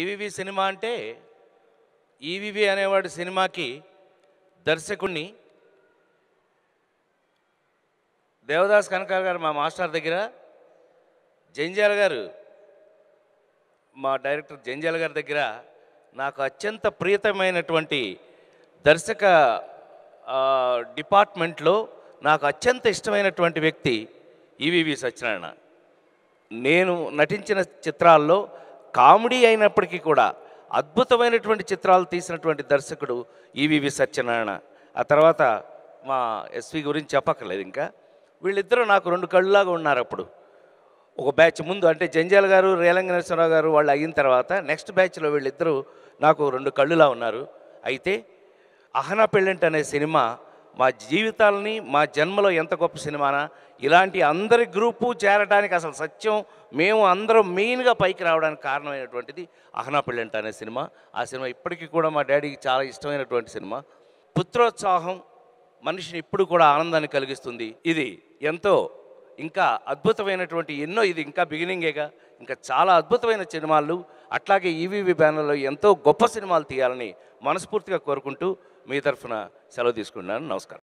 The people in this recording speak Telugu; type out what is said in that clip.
ఈవీవీ సినిమా అంటే ఈవివి అనేవాడి సినిమాకి దర్శకుణ్ణి దేవదాస్ కనకాల గారు మా మాస్టర్ దగ్గర జంజాల గారు మా డైరెక్టర్ జంజాల గారి దగ్గర నాకు అత్యంత ప్రియతమైనటువంటి దర్శక డిపార్ట్మెంట్లో నాకు అత్యంత ఇష్టమైనటువంటి వ్యక్తి ఈవీవి సత్యనారాయణ నేను నటించిన చిత్రాల్లో కామెడీ అయినప్పటికీ కూడా అద్భుతమైనటువంటి చిత్రాలు తీసినటువంటి దర్శకుడు ఈవీవి సత్యనారాయణ ఆ తర్వాత మా ఎస్వి గురించి చెప్పక్కర్లేదు ఇంకా వీళ్ళిద్దరూ నాకు రెండు కళ్ళులాగా ఉన్నారు అప్పుడు ఒక బ్యాచ్ ముందు అంటే జంజాల గారు రేలంగ నరసింహరావు గారు వాళ్ళు అయిన తర్వాత నెక్స్ట్ బ్యాచ్లో వీళ్ళిద్దరూ నాకు రెండు కళ్ళులా ఉన్నారు అయితే అహనా పెళ్ళంట్ అనే సినిమా మా జీవితాలని మా జన్మలో ఎంత గొప్ప సినిమానా ఇలాంటి అందరి గ్రూపు చేరడానికి అసలు సత్యం మేము అందరం మెయిన్గా పైకి రావడానికి కారణమైనటువంటిది అహనా పెళ్ళంట అనే సినిమా ఆ సినిమా ఇప్పటికీ కూడా మా డాడీకి చాలా ఇష్టమైనటువంటి సినిమా పుత్రోత్సాహం మనిషిని ఇప్పుడు కూడా ఆనందాన్ని కలిగిస్తుంది ఇది ఎంతో ఇంకా అద్భుతమైనటువంటి ఎన్నో ఇది ఇంకా బిగినింగేగా ఇంకా చాలా అద్భుతమైన సినిమాలు అట్లాగే ఈవీవి బ్యానర్లో ఎంతో గొప్ప సినిమాలు తీయాలని మనస్ఫూర్తిగా కోరుకుంటూ మీ తరఫున సెలవు తీసుకుంటున్నాను నమస్కారం